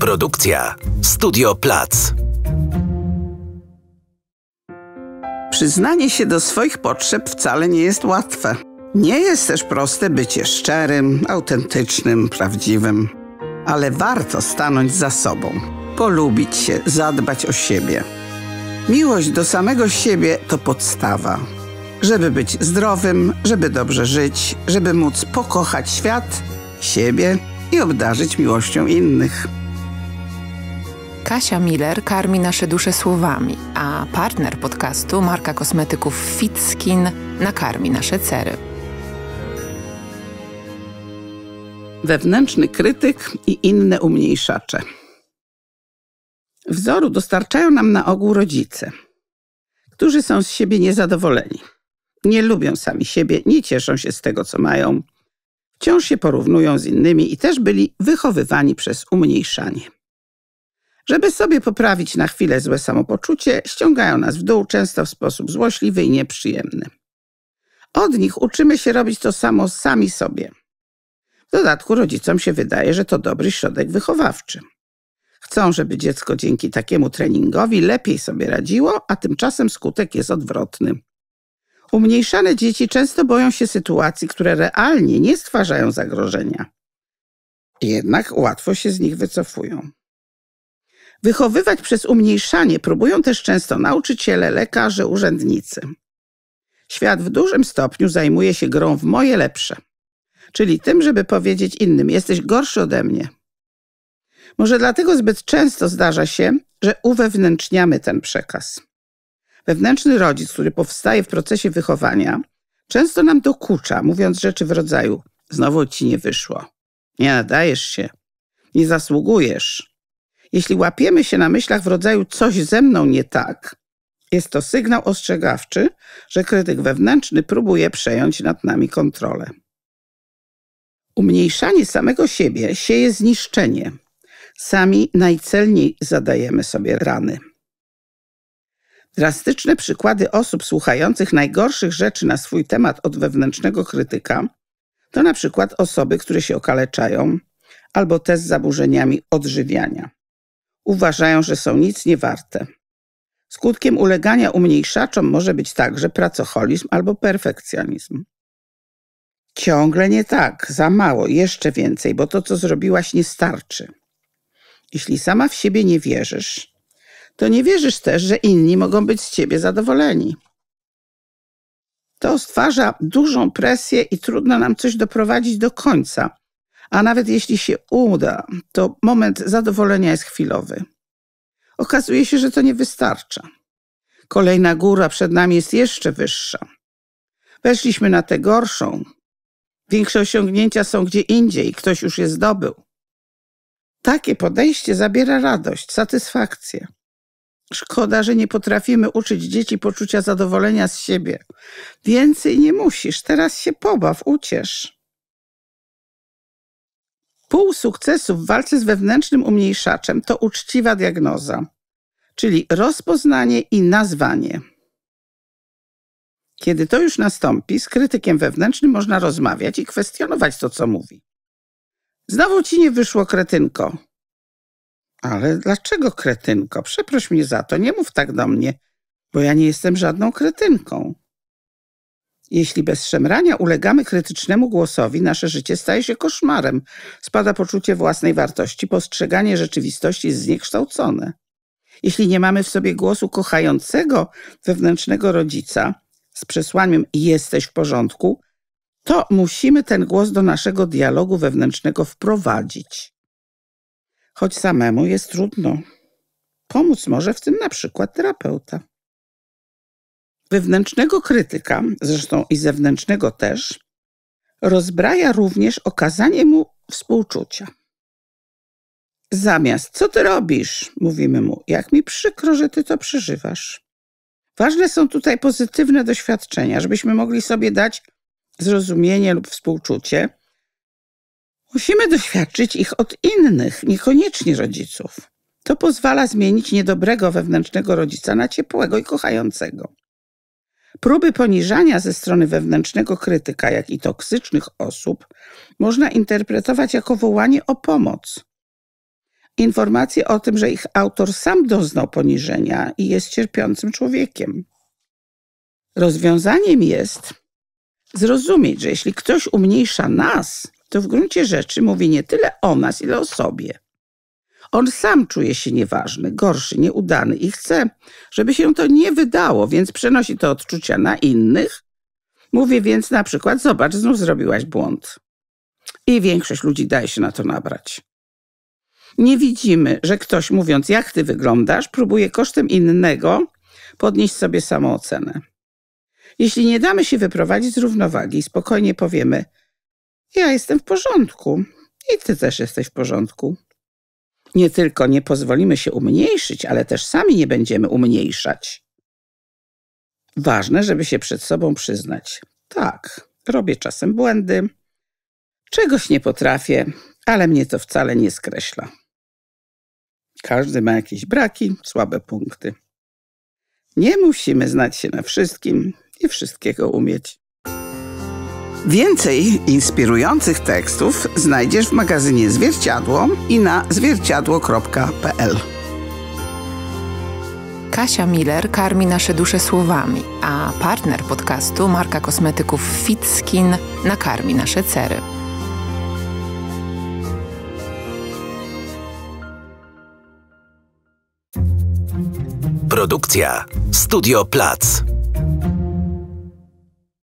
Produkcja Studio Plac. Przyznanie się do swoich potrzeb wcale nie jest łatwe. Nie jest też proste bycie szczerym, autentycznym, prawdziwym. Ale warto stanąć za sobą, polubić się, zadbać o siebie. Miłość do samego siebie to podstawa. Żeby być zdrowym, żeby dobrze żyć, żeby móc pokochać świat, siebie i obdarzyć miłością innych. Kasia Miller karmi nasze dusze słowami, a partner podcastu, marka kosmetyków Fitskin, nakarmi nasze cery. Wewnętrzny krytyk i inne umniejszacze. Wzoru dostarczają nam na ogół rodzice, którzy są z siebie niezadowoleni. Nie lubią sami siebie, nie cieszą się z tego, co mają. Wciąż się porównują z innymi i też byli wychowywani przez umniejszanie. Żeby sobie poprawić na chwilę złe samopoczucie, ściągają nas w dół, często w sposób złośliwy i nieprzyjemny. Od nich uczymy się robić to samo sami sobie. W dodatku rodzicom się wydaje, że to dobry środek wychowawczy. Chcą, żeby dziecko dzięki takiemu treningowi lepiej sobie radziło, a tymczasem skutek jest odwrotny. Umniejszane dzieci często boją się sytuacji, które realnie nie stwarzają zagrożenia. Jednak łatwo się z nich wycofują. Wychowywać przez umniejszanie próbują też często nauczyciele, lekarze, urzędnicy. Świat w dużym stopniu zajmuje się grą w moje lepsze, czyli tym, żeby powiedzieć innym: jesteś gorszy ode mnie. Może dlatego zbyt często zdarza się, że uwewnętrzniamy ten przekaz. Wewnętrzny rodzic, który powstaje w procesie wychowania, często nam dokucza, mówiąc rzeczy w rodzaju: Znowu ci nie wyszło, nie nadajesz się, nie zasługujesz, jeśli łapiemy się na myślach w rodzaju coś ze mną nie tak, jest to sygnał ostrzegawczy, że krytyk wewnętrzny próbuje przejąć nad nami kontrolę. Umniejszanie samego siebie sieje zniszczenie. Sami najcelniej zadajemy sobie rany. Drastyczne przykłady osób słuchających najgorszych rzeczy na swój temat od wewnętrznego krytyka to na przykład osoby, które się okaleczają, albo te z zaburzeniami odżywiania uważają, że są nic niewarte. Skutkiem ulegania umniejszaczom może być także pracocholizm albo perfekcjonizm. Ciągle nie tak, za mało, jeszcze więcej, bo to, co zrobiłaś, nie starczy. Jeśli sama w siebie nie wierzysz, to nie wierzysz też, że inni mogą być z ciebie zadowoleni. To stwarza dużą presję i trudno nam coś doprowadzić do końca, a nawet jeśli się uda, to moment zadowolenia jest chwilowy. Okazuje się, że to nie wystarcza. Kolejna góra przed nami jest jeszcze wyższa. Weszliśmy na tę gorszą. Większe osiągnięcia są gdzie indziej, ktoś już je zdobył. Takie podejście zabiera radość, satysfakcję. Szkoda, że nie potrafimy uczyć dzieci poczucia zadowolenia z siebie. Więcej nie musisz, teraz się pobaw, uciesz. Pół sukcesu w walce z wewnętrznym umniejszaczem to uczciwa diagnoza, czyli rozpoznanie i nazwanie. Kiedy to już nastąpi, z krytykiem wewnętrznym można rozmawiać i kwestionować to, co mówi. Znowu ci nie wyszło, kretynko. Ale dlaczego kretynko? Przeproś mnie za to, nie mów tak do mnie, bo ja nie jestem żadną kretynką. Jeśli bez szemrania ulegamy krytycznemu głosowi, nasze życie staje się koszmarem. Spada poczucie własnej wartości, postrzeganie rzeczywistości jest zniekształcone. Jeśli nie mamy w sobie głosu kochającego wewnętrznego rodzica z przesłaniem jesteś w porządku, to musimy ten głos do naszego dialogu wewnętrznego wprowadzić. Choć samemu jest trudno. Pomóc może w tym na przykład terapeuta. Wewnętrznego krytyka, zresztą i zewnętrznego też, rozbraja również okazanie mu współczucia. Zamiast, co ty robisz? Mówimy mu, jak mi przykro, że ty to przeżywasz. Ważne są tutaj pozytywne doświadczenia, żebyśmy mogli sobie dać zrozumienie lub współczucie. Musimy doświadczyć ich od innych, niekoniecznie rodziców. To pozwala zmienić niedobrego wewnętrznego rodzica na ciepłego i kochającego. Próby poniżania ze strony wewnętrznego krytyka, jak i toksycznych osób, można interpretować jako wołanie o pomoc. Informacje o tym, że ich autor sam doznał poniżenia i jest cierpiącym człowiekiem. Rozwiązaniem jest zrozumieć, że jeśli ktoś umniejsza nas, to w gruncie rzeczy mówi nie tyle o nas, ile o sobie. On sam czuje się nieważny, gorszy, nieudany i chce, żeby się to nie wydało, więc przenosi te odczucia na innych. Mówię więc na przykład: Zobacz, znów zrobiłaś błąd. I większość ludzi daje się na to nabrać. Nie widzimy, że ktoś mówiąc, jak ty wyglądasz, próbuje kosztem innego podnieść sobie samoocenę. Jeśli nie damy się wyprowadzić z równowagi, spokojnie powiemy: Ja jestem w porządku i ty też jesteś w porządku. Nie tylko nie pozwolimy się umniejszyć, ale też sami nie będziemy umniejszać. Ważne, żeby się przed sobą przyznać. Tak, robię czasem błędy, czegoś nie potrafię, ale mnie to wcale nie skreśla. Każdy ma jakieś braki, słabe punkty. Nie musimy znać się na wszystkim i wszystkiego umieć. Więcej inspirujących tekstów znajdziesz w magazynie Zwierciadło i na zwierciadło.pl. Kasia Miller karmi nasze dusze słowami, a partner podcastu, marka kosmetyków Fitskin, nakarmi nasze cery. Produkcja Studio Plac.